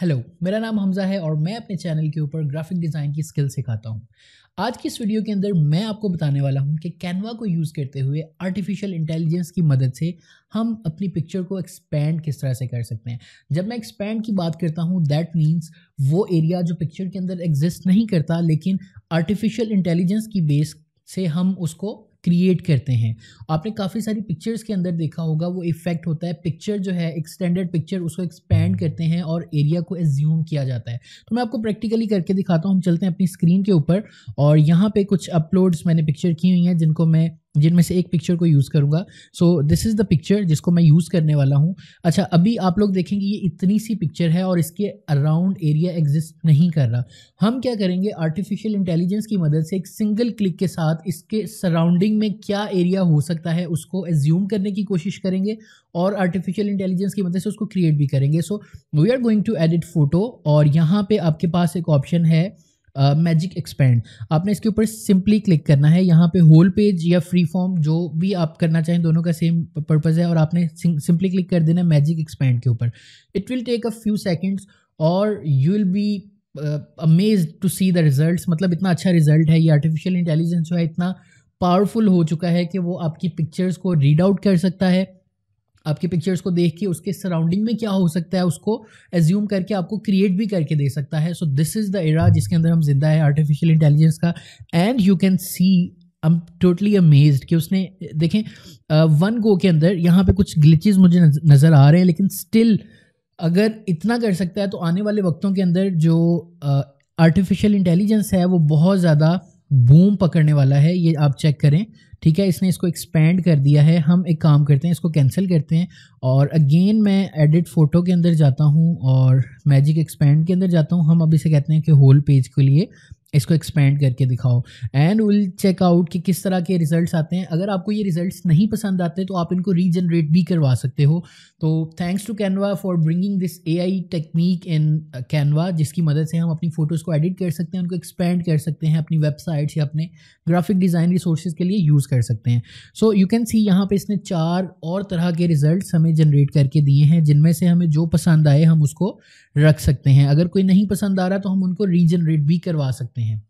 hello मेरा नाम हमजा है और मैं अपने चैनल के ऊपर ग्राफिक डिज़ाइन की स्किल सिखाता हूँ आज की इस वीडियो के अंदर मैं आपको बताने वाला हूँ कि कैनवा को यूज़ करते हुए आर्टिफिशियल इंटेलिजेंस की मदद से हम अपनी पिक्चर को एक्सपेंड किस तरह से कर सकते हैं जब मैं एक्सपेंड की बात करता हूँ दैट मीन्स वो एरिया जो पिक्चर के अंदर एग्जिस्ट नहीं करता लेकिन आर्टिफिशियल इंटेलिजेंस की बेस से हम उसको क्रिएट करते हैं आपने काफ़ी सारी पिक्चर्स के अंदर देखा होगा वो इफ़ेक्ट होता है पिक्चर जो है एक्सटेंडेड पिक्चर उसको एक्सपेंड करते हैं और एरिया को एज्यूम किया जाता है तो मैं आपको प्रैक्टिकली करके दिखाता हूँ हम चलते हैं अपनी स्क्रीन के ऊपर और यहाँ पर कुछ अपलोड्स मैंने पिक्चर की हुई हैं जिनको मैं जिनमें से एक पिक्चर को यूज़ करूँगा so this is the picture जिसको मैं यूज़ करने वाला हूँ अच्छा अभी आप लोग देखेंगे ये इतनी सी पिक्चर है और इसके अराउंड एरिया एग्जिस्ट नहीं कर रहा हम क्या करेंगे आर्टिफिशियल इंटेलिजेंस की मदद से एक सिंगल क्लिक के साथ इसके सराउंडिंग में क्या एरिया हो सकता है उसको एज्यूम करने की कोशिश करेंगे और आर्टिफिशियल इंटेलिजेंस की मदद से उसको क्रिएट भी करेंगे so we are going to edit photo और यहाँ पर आपके पास एक ऑप्शन है मैजिक एक्सपेंड आपने इसके ऊपर सिंपली क्लिक करना है यहाँ पे होल पेज या फ्री फॉर्म जो भी आप करना चाहें दोनों का सेम पर्पज़ है और आपने सिंपली क्लिक कर देना है मैजिक एक्सपेंड के ऊपर it will take a few seconds और you will be amaze to see the result मतलब इतना अच्छा रिजल्ट है ये आर्टिफिशियल इंटेलिजेंस जो है इतना पावरफुल हो चुका है कि वो आपकी पिक्चर्स को रीड आउट कर सकता है आपकी पिक्चर्स को देख के उसके सराउंडिंग में क्या हो सकता है उसको एज्यूम करके आपको क्रिएट भी करके दे सकता है so this is the era जिसके अंदर हम जिंदा है आर्टिफिशियल इंटेलिजेंस का and you can see I am totally amazed कि उसने देखें वन uh, गो के अंदर यहाँ पे कुछ ग्लिचेज मुझे नज़र आ रहे हैं लेकिन स्टिल अगर इतना कर सकता है तो आने वाले वक्तों के अंदर जो आर्टिफिशियल uh, इंटेलिजेंस है वो बहुत ज़्यादा बूम पकड़ने वाला है ये आप चेक करें ठीक है इसने इसको एक्सपेंड कर दिया है हम एक काम करते हैं इसको कैंसिल करते हैं और अगेन मैं एडिट फ़ोटो के अंदर जाता हूँ और मैजिक एक्सपेंड के अंदर जाता हूँ हम अब इसे कहते हैं कि होल पेज के लिए इसको एक्सपेंड करके दिखाओ एंड विल चेक आउट कि किस तरह के रिजल्ट्स आते हैं अगर आपको ये रिजल्ट्स नहीं पसंद आते तो आप इनको रीजनरेट भी करवा सकते हो तो thanks to Canva for bringing this AI technique in Canva जिसकी मदद से हम अपनी फ़ोटोज़ को एडिट कर सकते हैं उनको एक्सपेंड कर सकते हैं अपनी वेबसाइट्स या अपने ग्राफिक डिज़ाइन रिसोर्सेज के लिए यूज़ कर सकते हैं सो यू कैन सी यहाँ पर इसने चार और तरह के रिजल्ट हमें जनरेट करके दिए हैं जिनमें से हमें जो पसंद आए हम उसको रख सकते हैं अगर कोई नहीं पसंद आ रहा तो हम उनको रीजनरेट भी करवा सकते हैं सकते हैं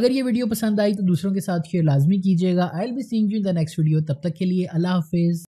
अगर ये वीडियो पसंद आई तो दूसरों के साथ शेयर लाजमी कीजिएगा I'll be seeing you in the next video तब तक के लिए अल्लाह हाफिज़